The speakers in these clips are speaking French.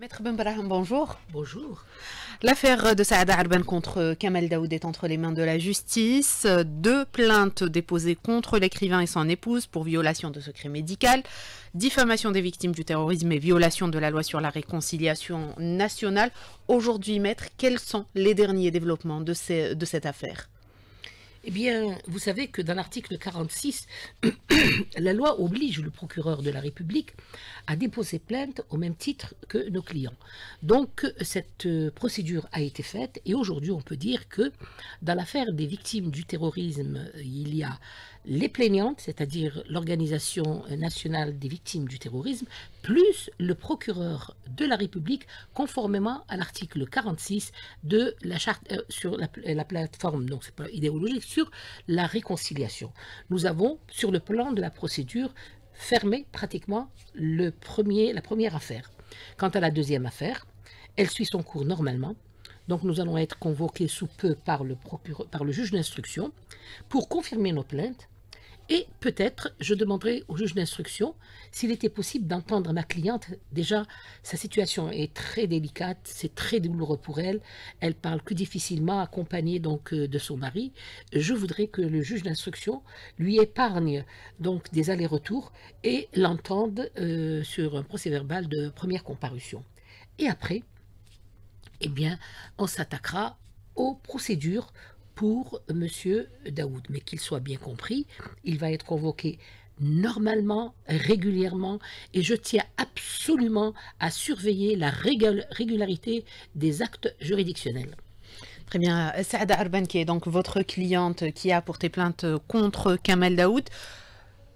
Maître Ben bonjour. Bonjour. L'affaire de Saada Alban contre Kamal Daoud est entre les mains de la justice. Deux plaintes déposées contre l'écrivain et son épouse pour violation de secret médical, diffamation des victimes du terrorisme et violation de la loi sur la réconciliation nationale. Aujourd'hui, maître, quels sont les derniers développements de cette affaire eh bien, vous savez que dans l'article 46, la loi oblige le procureur de la République à déposer plainte au même titre que nos clients. Donc, cette euh, procédure a été faite et aujourd'hui, on peut dire que dans l'affaire des victimes du terrorisme, il y a les plaignantes, c'est-à-dire l'Organisation nationale des victimes du terrorisme, plus le procureur de la République, conformément à l'article 46 de la charte euh, sur la, plateforme, donc c'est pas idéologique, sur la réconciliation. Nous avons, sur le plan de la procédure, fermé pratiquement le premier, la première affaire. Quant à la deuxième affaire, elle suit son cours normalement. Donc nous allons être convoqués sous peu par le, procureur, par le juge d'instruction pour confirmer nos plaintes et peut-être, je demanderai au juge d'instruction s'il était possible d'entendre ma cliente. Déjà, sa situation est très délicate, c'est très douloureux pour elle. Elle parle plus difficilement, accompagnée donc euh, de son mari. Je voudrais que le juge d'instruction lui épargne donc des allers-retours et l'entende euh, sur un procès-verbal de première comparution. Et après, eh bien, on s'attaquera aux procédures pour M. Daoud. Mais qu'il soit bien compris, il va être convoqué normalement, régulièrement, et je tiens absolument à surveiller la régularité des actes juridictionnels. Très bien. Saada Arban, qui est donc votre cliente qui a porté plainte contre Kamal Daoud,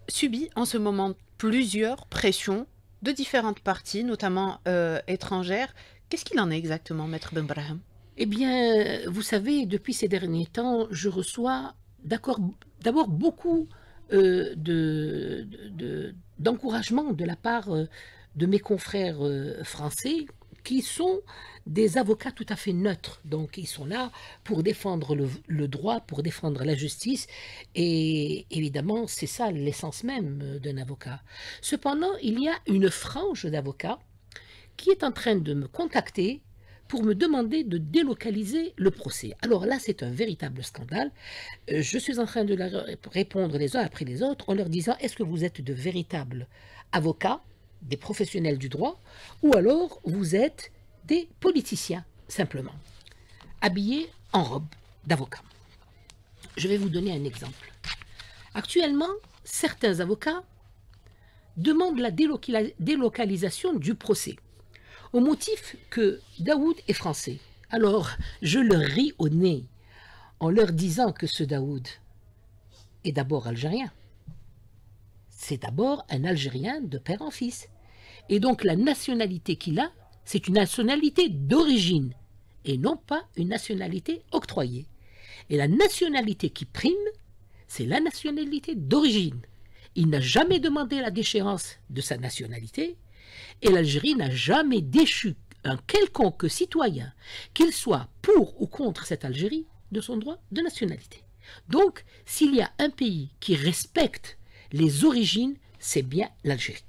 subit en ce moment plusieurs pressions de différentes parties, notamment euh, étrangères. Qu'est-ce qu'il en est exactement, Maître Ben Braham eh bien, vous savez, depuis ces derniers temps, je reçois d'abord beaucoup euh, d'encouragement de, la part euh, de mes confrères euh, français qui sont des avocats tout à fait neutres. Donc ils sont là pour défendre le droit, pour défendre la justice. Et évidemment, c'est ça l'essence même d'un avocat. Cependant, il y a une frange d'avocats qui est en train de me contacter pour me demander de délocaliser le procès. Alors là, c'est un véritable scandale. Euh, je suis en train de leur répondre les uns après les autres en leur disant, est-ce que vous êtes de véritables avocats, des professionnels du droit, ou alors vous êtes des politiciens, simplement, habillés en robe d'avocat. Je vais vous donner un exemple. Actuellement, certains avocats demandent la délocalisation du procès au motif que Daoud est français. Alors, je leur ris au nez en leur disant que ce Daoud est d'abord algérien. C'est d'abord un Algérien de père en fils. Et donc la nationalité qu'il a, c'est une nationalité d'origine et non pas une nationalité octroyée. Et la nationalité qui prime, c'est la nationalité d'origine. Il n'a jamais demandé la déchéance de sa nationalité, et l'Algérie n'a jamais déchu un quelconque citoyen, qu'il soit pour ou contre cette Algérie, de son droit de nationalité. Donc, s'il y a un pays qui respecte les origines, c'est bien l'Algérie.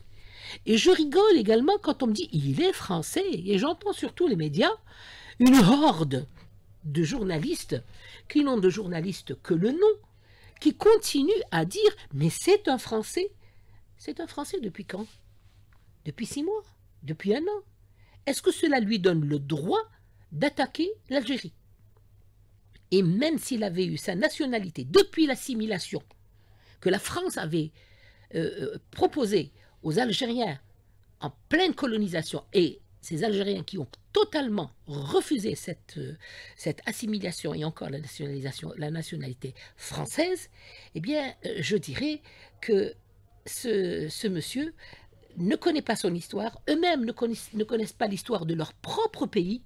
Et je rigole également quand on me dit il est français, et j'entends surtout les médias, une horde de journalistes qui n'ont de journalistes que le nom, qui continuent à dire mais c'est un français. C'est un français depuis quand depuis six mois, depuis un an. Est-ce que cela lui donne le droit d'attaquer l'Algérie Et même s'il avait eu sa nationalité depuis l'assimilation que la France avait euh, euh, proposée aux Algériens en pleine colonisation et ces Algériens qui ont totalement refusé cette, euh, assimilation et encore la, nationalisation, la nationalité française, eh bien, je dirais que ce monsieur ne connaissent pas son histoire, eux-mêmes ne connaissent, pas l'histoire de leur propre pays,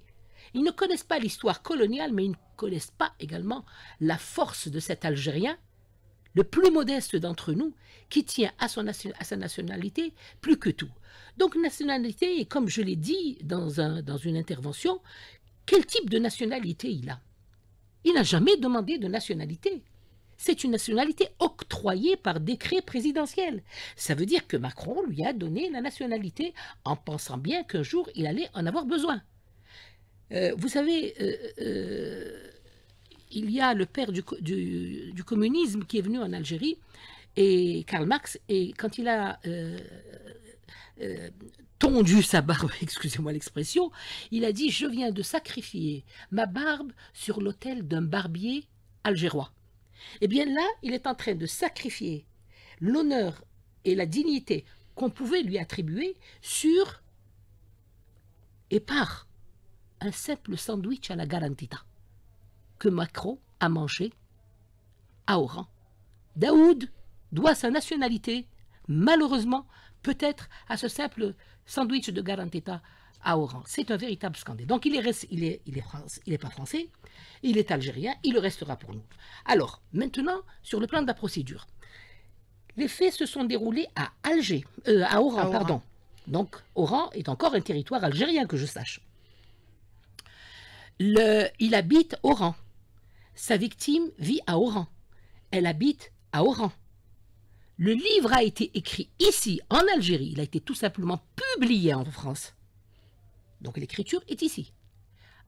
ils ne connaissent pas l'histoire coloniale, mais ils ne connaissent pas également la force de cet Algérien, le plus modeste d'entre nous, qui tient à, son, à sa nationalité plus que tout. Donc nationalité, et comme je l'ai dit dans, un, dans une intervention, quel type de nationalité il a Il n'a jamais demandé de nationalité c'est une nationalité octroyée par décret présidentiel. Ça veut dire que Macron lui a donné la nationalité en pensant bien qu'un jour il allait en avoir besoin. Euh, vous savez, euh, euh, il y a le père du, communisme qui est venu en Algérie, et Karl Marx, et quand il a tondu sa barbe, excusez-moi l'expression, il a dit « je viens de sacrifier ma barbe sur l'autel d'un barbier algérois ». Eh bien là, il est en train de sacrifier l'honneur et la dignité qu'on pouvait lui attribuer sur et par un simple sandwich à la garantita que Macron a mangé à Oran. Daoud doit sa nationalité, malheureusement, peut-être à ce simple sandwich de Garanteta à Oran. C'est un véritable scandale. Donc il est, il il est, il pas français, il est algérien, il le restera pour nous. Alors, maintenant, sur le plan de la procédure. Les faits se sont déroulés à Alger, euh, à, Oran, pardon. Donc, Oran est encore un territoire algérien, que je sache. il habite Oran. Sa victime vit à Oran. Elle habite à Oran. Le livre a été écrit ici, en Algérie. Il a été tout simplement publié en France. Donc l'écriture est ici.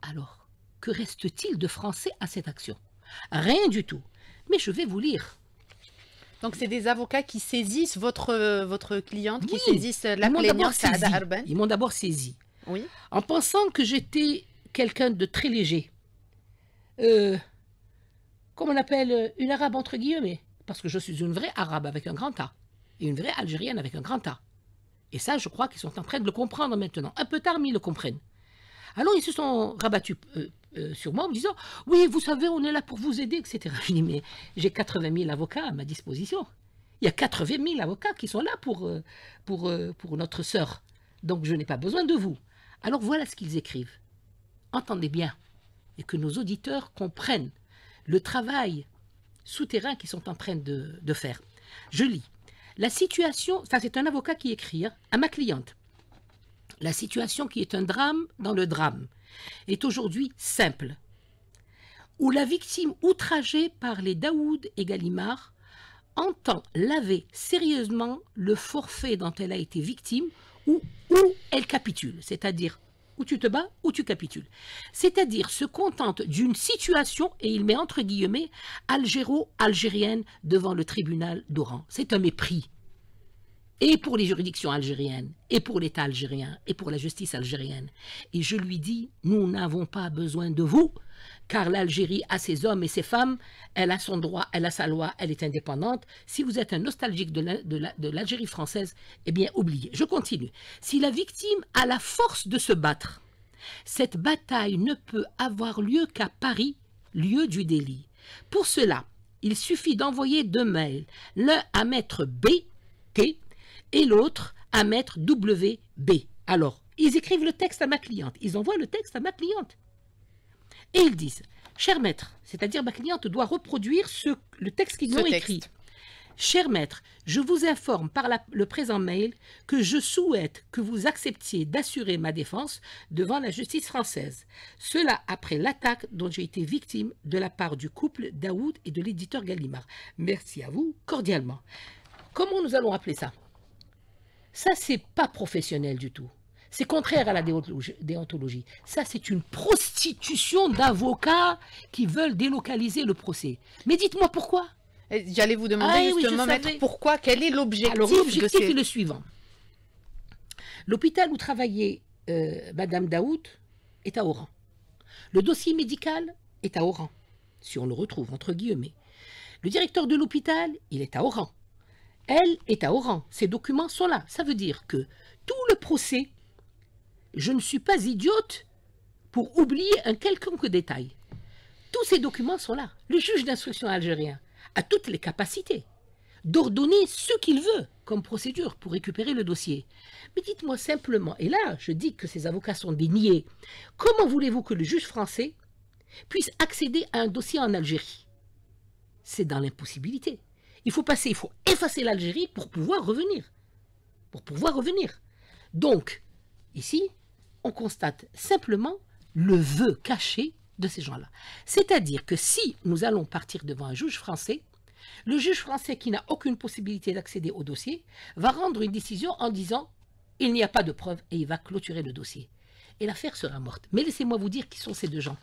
Alors, que reste-t-il de français à cette action Rien du tout. Mais je vais vous lire. Donc c'est des avocats qui saisissent votre, euh, votre cliente, qui saisissent euh, la plaignante Ils m'ont d'abord saisi. Oui. En pensant que j'étais quelqu'un de très léger. Euh, comment on appelle euh, Une arabe entre guillemets parce que je suis une vraie arabe avec un grand A et une vraie algérienne avec un grand A. Et ça, je crois qu'ils sont en train de le comprendre maintenant. Un peu tard, mais ils le comprennent. Alors, ils se sont rabattus euh, euh, sur moi en me disant « Oui, vous savez, on est là pour vous aider, etc. » Je dis « Mais j'ai 80 000 avocats à ma disposition. Il y a 80 000 avocats qui sont là pour, euh, pour, pour notre sœur. Donc, je n'ai pas besoin de vous. » Alors, voilà ce qu'ils écrivent. Entendez bien et que nos auditeurs comprennent le travail souterrains qui sont en train de, faire. Je lis. La situation, ça c'est un avocat qui écrit hein, à ma cliente. La situation qui est un drame dans le drame est aujourd'hui simple. Où la victime outragée par les Daoud et Gallimard entend laver sérieusement le forfait dont elle a été victime ou où elle capitule, c'est-à-dire ou tu te bats ou tu capitules. C'est-à-dire se contente d'une situation, et il met entre guillemets, algéro-algérienne devant le tribunal d'Oran. C'est un mépris. Et pour les juridictions algériennes, et pour l'État algérien, et pour la justice algérienne. Et je lui dis, nous n'avons pas besoin de vous, car l'Algérie a ses hommes et ses femmes, elle a son droit, elle a sa loi, elle est indépendante. Si vous êtes un nostalgique de l'Algérie française, eh bien, oubliez. Je continue. Si la victime a la force de se battre, cette bataille ne peut avoir lieu qu'à Paris, lieu du délit. Pour cela, il suffit d'envoyer deux mails, l'un à maître T, et l'autre à maître B. Alors, ils écrivent le texte à ma cliente, ils envoient le texte à ma cliente. Et ils disent, cher maître, c'est-à-dire ma cliente doit reproduire ce, le texte qu'ils ont écrit. Cher maître, je vous informe par le présent mail que je souhaite que vous acceptiez d'assurer ma défense devant la justice française. Cela après l'attaque dont j'ai été victime de la part du couple Daoud et de l'éditeur Gallimard. Merci à vous cordialement. Comment nous allons appeler ça Ça, c'est pas professionnel du tout. C'est contraire à la déontologie. Ça, c'est une prostitution d'avocats qui veulent délocaliser le procès. Mais dites-moi pourquoi eh, J'allais vous demander ah justement, pourquoi Quel est l'objectif L'objectif est le suivant. L'hôpital où travaillait euh, Madame Daoud est à Oran. Le dossier médical est à Oran, si on le retrouve, entre guillemets. Le directeur de l'hôpital, il est à Oran. Elle est à Oran. Ces documents sont là. Ça veut dire que tout le procès je ne suis pas idiote pour oublier un quelconque détail. Tous ces documents sont là. Le juge d'instruction algérien a toutes les capacités d'ordonner ce qu'il veut comme procédure pour récupérer le dossier. Mais dites-moi simplement, et là je dis que ces avocats sont des niais, comment voulez-vous que le juge français puisse accéder à un dossier en Algérie C'est dans l'impossibilité. Il faut passer, il faut effacer l'Algérie pour pouvoir revenir. Pour pouvoir revenir. Donc, ici, on constate simplement le vœu caché de ces gens-là. C'est-à-dire que si nous allons partir devant un juge français, le juge français qui n'a aucune possibilité d'accéder au dossier va rendre une décision en disant il n'y a pas de preuve et il va clôturer le dossier. Et l'affaire sera morte. Mais laissez-moi vous dire qui sont ces deux gens.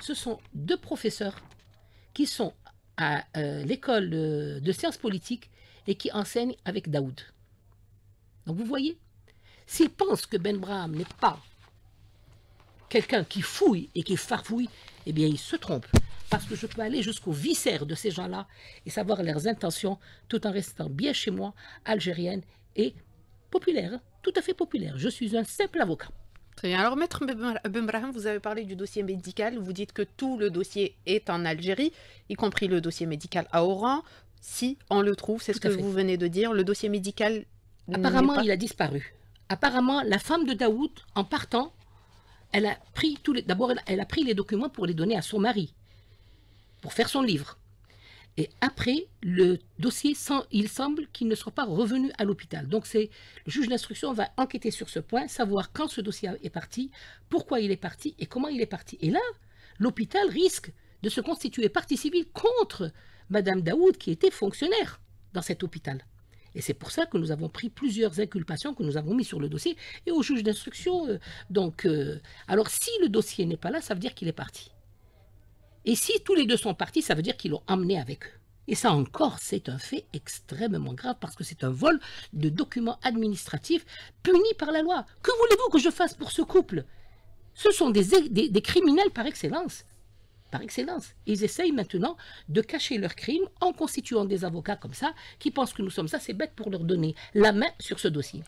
Ce sont deux professeurs qui sont à euh, l'école euh, de, sciences politiques et qui enseignent avec Daoud. Donc vous voyez, s'ils pensent que Ben Braham n'est pas quelqu'un qui fouille et qui farfouille, eh bien, il se trompe. Parce que je peux aller jusqu'au viscères de ces gens-là et savoir leurs intentions tout en restant bien chez moi, algérienne et populaire, hein. tout à fait populaire. Je suis un simple avocat. Très bien. Alors, Maître Bembrahim, vous avez parlé du dossier médical. Vous dites que tout le dossier est en Algérie, y compris le dossier médical à Oran. Si on le trouve, c'est ce que vous venez de dire. Le dossier médical. Apparemment, il a disparu. Apparemment, la femme de Daoud, en partant, elle a pris tous les, d'abord elle, a pris les documents pour les donner à son mari, pour faire son livre. Et après, le dossier, il semble qu'il ne soit pas revenu à l'hôpital. Donc, c'est le juge d'instruction va enquêter sur ce point, savoir quand ce dossier est parti, pourquoi il est parti et comment il est parti. Et là, l'hôpital risque de se constituer partie civile contre Madame Daoud, qui était fonctionnaire dans cet hôpital. Et c'est pour ça que nous avons pris plusieurs inculpations que nous avons mises sur le dossier et au juge d'instruction. Euh, donc, euh, alors si le dossier n'est pas là, ça veut dire qu'il est parti. Et si tous les deux sont partis, ça veut dire qu'ils l'ont emmené avec eux. Et ça encore, c'est un fait extrêmement grave parce que c'est un vol de documents administratifs puni par la loi. Que voulez-vous que je fasse pour ce couple Ce sont des criminels par excellence par excellence. Ils essayent maintenant de cacher leurs crimes en constituant des avocats comme ça, qui pensent que nous sommes assez bêtes pour leur donner la main sur ce dossier.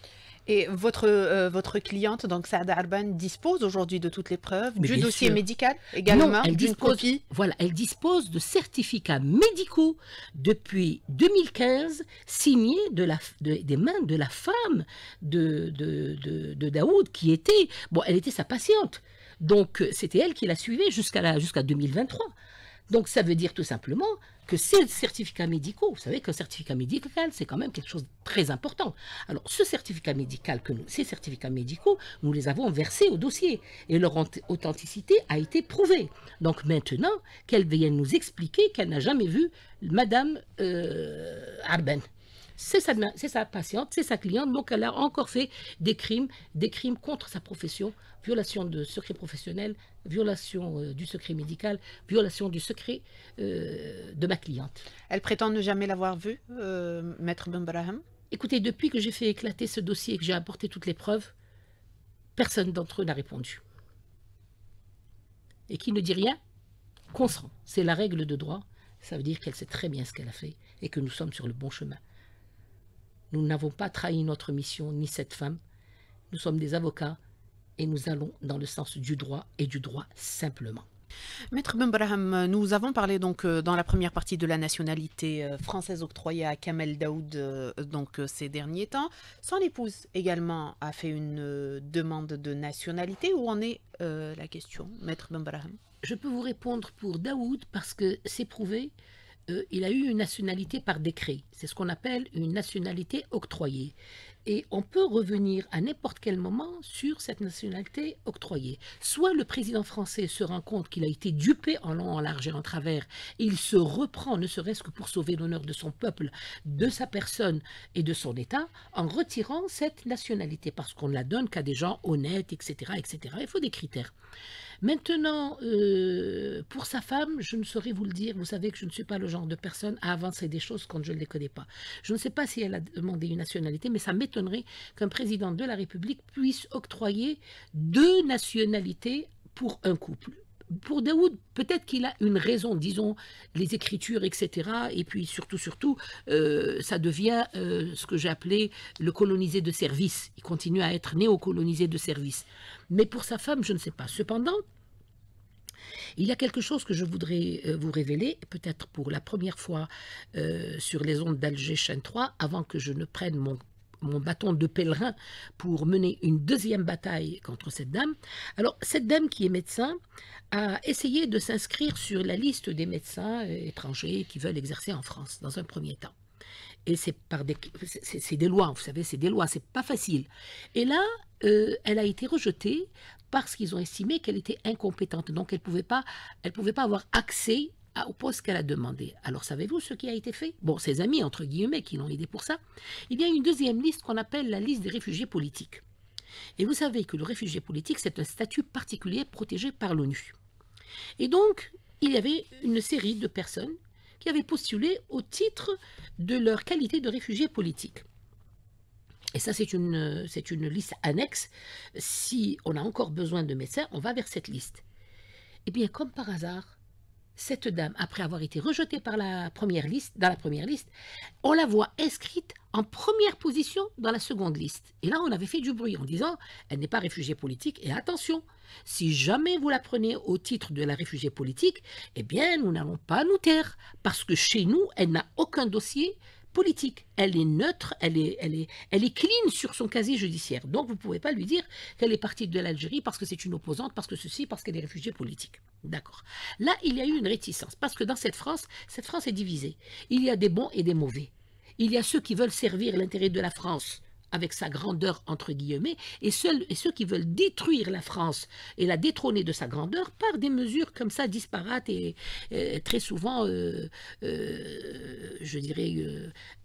Et votre, euh, votre cliente, donc Saad Arban, dispose aujourd'hui de toutes les preuves, du dossier médical également, dispose, Voilà, elle dispose de certificats médicaux depuis 2015 signés de la, des mains de la femme de, de, de, Daoud, qui était, bon, elle était sa patiente. Donc euh, c'était elle qui la suivait jusqu'à jusqu'à 2023. Donc ça veut dire tout simplement que ces certificats médicaux, vous savez qu'un certificat médical, c'est quand même quelque chose de très important. Alors ce certificat médical, que nous, ces certificats médicaux, nous les avons versés au dossier et leur authenticité a été prouvée. Donc maintenant, qu'elle vienne nous expliquer qu'elle n'a jamais vu Madame euh, Arben c'est sa, patiente, c'est sa cliente, donc elle a encore fait des crimes, des crimes contre sa profession, violation de secret professionnel, violation euh, du secret médical, violation du secret euh, de ma cliente. Elle prétend ne jamais l'avoir vue, euh, Maître Bumbraham Écoutez, depuis que j'ai fait éclater ce dossier et que j'ai apporté toutes les preuves, personne d'entre eux n'a répondu. Et qui ne dit rien, consent. C'est la règle de droit. Ça veut dire qu'elle sait très bien ce qu'elle a fait et que nous sommes sur le bon chemin. Nous n'avons pas trahi notre mission ni cette femme. Nous sommes des avocats et nous allons dans le sens du droit et du droit simplement. Maître Bembraham, nous avons parlé donc euh, dans la première partie de la nationalité euh, française octroyée à Kamel Daoud euh, donc ces derniers temps. Son épouse également a fait une demande de nationalité. Où en est la question, Maître Bembraham Je peux vous répondre pour Daoud parce que c'est prouvé euh, il a eu une nationalité par décret. C'est ce qu'on appelle une nationalité octroyée. Et on peut revenir à n'importe quel moment sur cette nationalité octroyée. Soit le président français se rend compte qu'il a été dupé en long, en large et en travers, et il se reprend, ne serait-ce que pour sauver l'honneur de son peuple, de sa personne et de son État, en retirant cette nationalité, parce qu'on ne la donne qu'à des gens honnêtes, etc. etc. Il faut des critères. Maintenant, euh, pour sa femme, je ne saurais vous le dire. Vous savez que je ne suis pas le genre de personne à avancer des choses quand je ne les connais pas. Je ne sais pas si elle a demandé une nationalité, mais ça m'étonnerait qu'un président de la République puisse octroyer deux nationalités pour un couple pour Daoud, peut-être qu'il a une raison, disons, les écritures, etc. Et puis surtout, surtout, euh, ça devient euh, ce que j'ai appelé le colonisé de service. Il continue à être néo-colonisé de service. Mais pour sa femme, je ne sais pas. Cependant, il y a quelque chose que je voudrais euh, vous révéler, peut-être pour la première fois sur les ondes d'Alger chaîne 3, avant que je ne prenne mon mon bâton de pèlerin pour mener une deuxième bataille contre cette dame. Alors, cette dame qui est médecin a essayé de s'inscrire sur la liste des médecins étrangers qui veulent exercer en France, dans un premier temps. Et c'est par des, c'est des lois, vous savez, c'est des lois, c'est pas facile. Et là, euh, elle a été rejetée parce qu'ils ont estimé qu'elle était incompétente, donc elle pouvait elle pouvait pas avoir accès ah, au poste qu'elle a demandé. Alors savez-vous ce qui a été fait Bon, ses amis, entre guillemets, qui l'ont aidé pour ça. Il y a une deuxième liste qu'on appelle la liste des réfugiés politiques. Et vous savez que le réfugié politique, c'est un statut particulier protégé par l'ONU. Et donc, il y avait une série de personnes qui avaient postulé au titre de leur qualité de réfugié politique. Et ça, c'est une, c'est une liste annexe. Si on a encore besoin de médecins, on va vers cette liste. Eh bien, comme par hasard, cette dame, après avoir été rejetée par la première liste, dans la première liste, on la voit inscrite en première position dans la seconde liste. Et là, on avait fait du bruit en disant, elle n'est pas réfugiée politique, et attention, si jamais vous la prenez au titre de la réfugiée politique, eh bien, nous n'allons pas nous taire, parce que chez nous, elle n'a aucun dossier politique. Elle est neutre, elle est, elle est, elle est clean sur son casier judiciaire. Donc vous ne pouvez pas lui dire qu'elle est partie de l'Algérie parce que c'est une opposante, parce que ceci, parce qu'elle est réfugiée politique. D'accord. Là, il y a eu une réticence, parce que dans cette France, cette France est divisée. Il y a des bons et des mauvais. Il y a ceux qui veulent servir l'intérêt de la France avec sa grandeur entre guillemets, et, ceux qui veulent détruire la France et la détrôner de sa grandeur par des mesures comme ça disparates et, euh, très souvent, euh, euh, je dirais,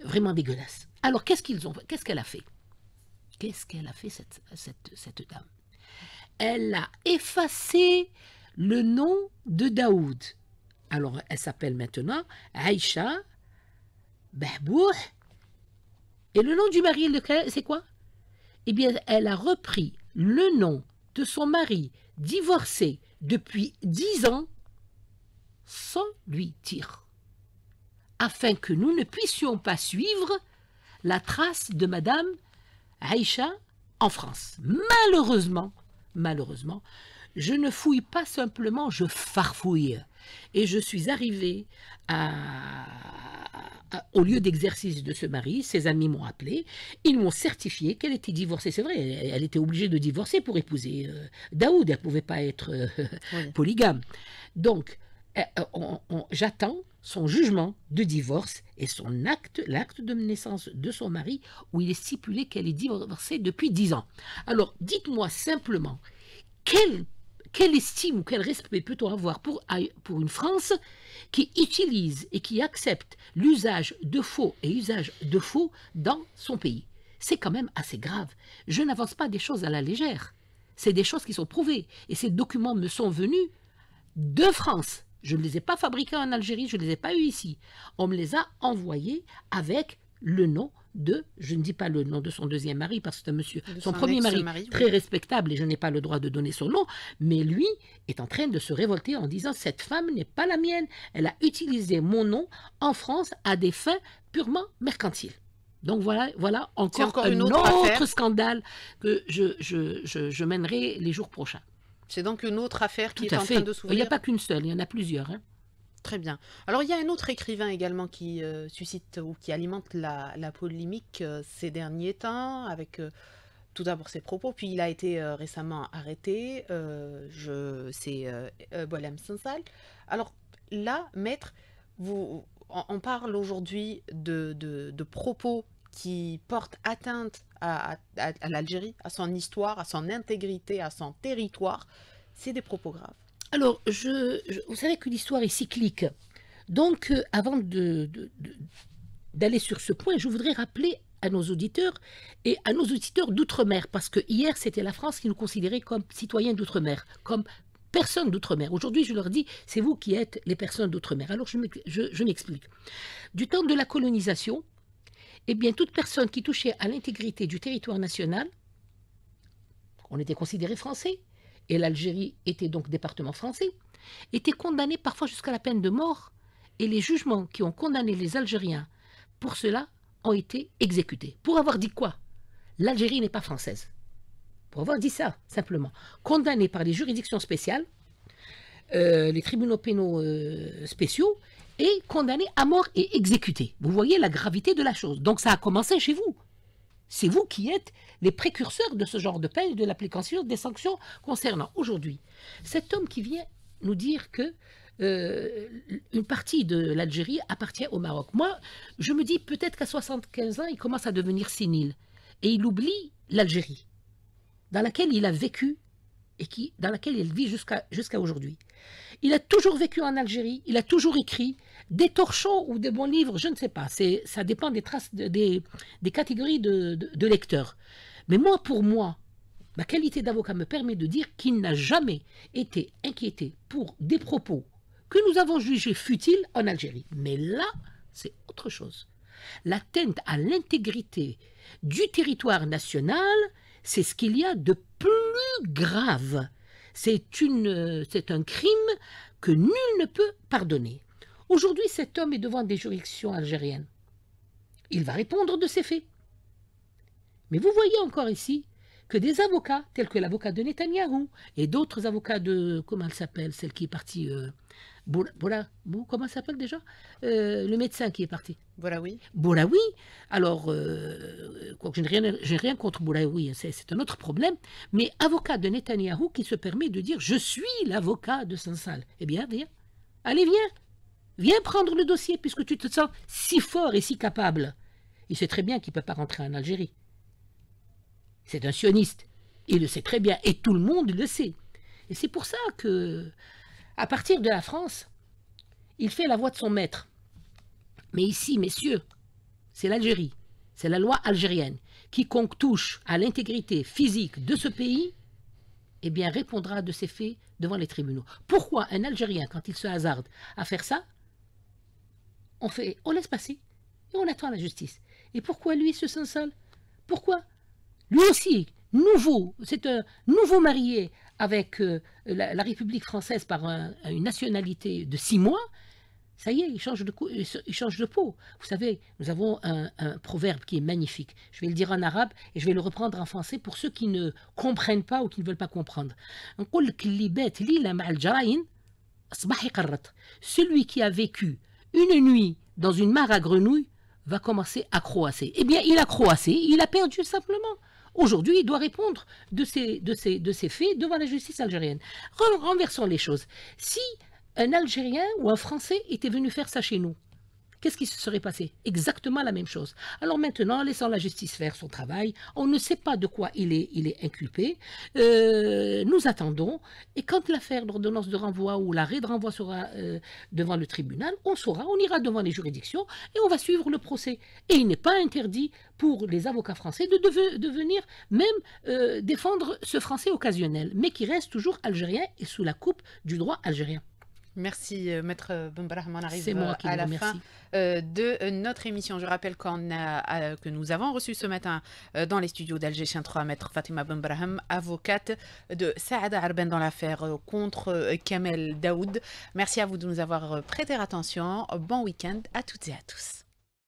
vraiment dégueulasses. Alors qu'est-ce qu'ils ont Qu'est-ce qu'elle a fait Qu'est-ce qu'elle a fait cette, dame Elle a effacé le nom de Daoud. Alors elle s'appelle maintenant Aïcha Behbouh, et le nom du mari, c'est quoi Eh bien, elle a repris le nom de son mari divorcé depuis dix ans sans lui dire, afin que nous ne puissions pas suivre la trace de Madame Aïcha en France. Malheureusement, malheureusement, je ne fouille pas simplement, je farfouille. Et je suis arrivée à, au lieu d'exercice de ce mari, ses amis m'ont appelé, ils m'ont certifié qu'elle était divorcée. C'est vrai, elle, était obligée de divorcer pour épouser euh, Daoud, elle ne pouvait pas être euh, polygame. Donc, euh, j'attends son jugement de divorce et son acte, l'acte de naissance de son mari, où il est stipulé qu'elle est divorcée depuis 10 ans. Alors, dites-moi simplement, quelle quelle estime ou quel respect peut-on avoir pour, pour une France qui utilise et qui accepte l'usage de faux et usage de faux dans son pays C'est quand même assez grave. Je n'avance pas des choses à la légère. C'est des choses qui sont prouvées. Et ces documents me sont venus de France. Je ne les ai pas fabriqués en Algérie, je ne les ai pas eus ici. On me les a envoyés avec le nom de, je ne dis pas le nom de son deuxième mari parce que c'est un monsieur, son, premier mari, très respectable et je n'ai pas le droit de donner son nom, mais lui est en train de se révolter en disant cette femme n'est pas la mienne, elle a utilisé mon nom en France à des fins purement mercantiles. Donc voilà, voilà encore, un autre, scandale que je, je, mènerai les jours prochains. C'est donc une autre affaire qui est en train de s'ouvrir. Il n'y a pas qu'une seule, il y en a plusieurs. Hein. Très bien. Alors il y a un autre écrivain également qui euh, suscite ou qui alimente la, polémique euh, ces derniers temps, avec euh, tout d'abord ses propos, puis il a été récemment arrêté, je c'est Bolem Sansal. Alors là, maître, vous, on, parle aujourd'hui de, de, propos qui portent atteinte à l'Algérie, à son histoire, à son intégrité, à son territoire. C'est des propos graves. Alors, vous savez que l'histoire est cyclique. Donc, euh, avant d'aller sur ce point, je voudrais rappeler à nos auditeurs et à nos auditeurs d'outre-mer, parce que hier c'était la France qui nous considérait comme citoyens d'outre-mer, comme personnes d'outre-mer. Aujourd'hui, je leur dis, c'est vous qui êtes les personnes d'outre-mer. Alors je m'explique. Du temps de la colonisation, eh bien, toute personne qui touchait à l'intégrité du territoire national, on était considéré français, et l'Algérie était donc département français, était condamnés parfois jusqu'à la peine de mort, et les jugements qui ont condamné les Algériens pour cela ont été exécutés. Pour avoir dit quoi L'Algérie n'est pas française. Pour avoir dit ça, simplement. Condamné par les juridictions spéciales, euh, les tribunaux pénaux euh, spéciaux, et condamné à mort et exécuté. Vous voyez la gravité de la chose. Donc ça a commencé chez vous. C'est vous qui êtes les précurseurs de ce genre de peine de l'application des sanctions concernant. Aujourd'hui, cet homme qui vient nous dire que euh, une partie de l'Algérie appartient au Maroc. Moi, je me dis peut-être qu'à 75 ans, il commence à devenir sénile et il oublie l'Algérie dans laquelle il a vécu et qui, dans laquelle il vit jusqu'à jusqu'à aujourd'hui. Il a toujours vécu en Algérie, il a toujours écrit, des torchons ou des bons livres, je ne sais pas. Ça dépend des, traces des, catégories de, de, lecteurs. Mais moi, pour moi, ma qualité d'avocat me permet de dire qu'il n'a jamais été inquiété pour des propos que nous avons jugés futiles en Algérie. Mais là, c'est autre chose. L'atteinte à l'intégrité du territoire national, c'est ce qu'il y a de plus grave. C'est un crime que nul ne peut pardonner. Aujourd'hui, cet homme est devant des juridictions algériennes. Il va répondre de ses faits. Mais vous voyez encore ici que des avocats, tels que l'avocat de Netanyahou et d'autres avocats de, comment elle s'appelle, celle qui est partie, voilà, euh, Bola, comment s'appelle déjà euh, Le médecin qui est parti. Boulaoui. Boulaoui. Alors, euh, je n'ai rien, contre Boulaoui, hein, c'est un autre problème, mais avocat de Netanyahou qui se permet de dire « je suis l'avocat de Sansal ». Eh bien, viens, allez, viens, Viens prendre le dossier puisque tu te sens si fort et si capable. Il sait très bien qu'il ne peut pas rentrer en Algérie. C'est un sioniste. Il le sait très bien et tout le monde le sait. Et c'est pour ça que, à partir de la France, il fait la voix de son maître. Mais ici, messieurs, c'est l'Algérie. C'est la loi algérienne. Quiconque touche à l'intégrité physique de ce pays, eh bien, répondra de ses faits devant les tribunaux. Pourquoi un Algérien, quand il se hasarde à faire ça, on, fait, on laisse passer et on attend la justice. Et pourquoi lui se sent seul Pourquoi Lui aussi, nouveau, c'est un nouveau marié avec euh, la, République française par une nationalité de six mois, ça y est, il change de, il change de peau. Vous savez, nous avons un, proverbe qui est magnifique. Je vais le dire en arabe et je vais le reprendre en français pour ceux qui ne comprennent pas ou qui ne veulent pas comprendre. Celui qui a vécu une nuit dans une mare à grenouilles, va commencer à croasser. Eh bien, il a croassé, il a perdu simplement. Aujourd'hui, il doit répondre de ses, de, de ses faits devant la justice algérienne. Renversons les choses. Si un Algérien ou un Français était venu faire ça chez nous, qu'est-ce qui se serait passé Exactement la même chose. Alors maintenant, laissant la justice faire son travail, on ne sait pas de quoi il est, il est inculpé. Euh, nous attendons, et quand l'affaire d'ordonnance de renvoi ou l'arrêt de renvoi sera euh, devant le tribunal, on saura, on ira devant les juridictions et on va suivre le procès. Et il n'est pas interdit pour les avocats français de, devenir venir même euh, défendre ce français occasionnel, mais qui reste toujours algérien et sous la coupe du droit algérien. Merci, euh, Maître euh, Bumbraham. On arrive euh, à la fin de notre émission. Je rappelle qu'on a, que nous avons reçu ce matin dans les studios d'Alger 3 Maître Fatima Bumbraham, avocate de Saada Arben dans l'affaire contre Kamel Daoud. Merci à vous de nous avoir prêté attention. Bon week-end à toutes et à tous.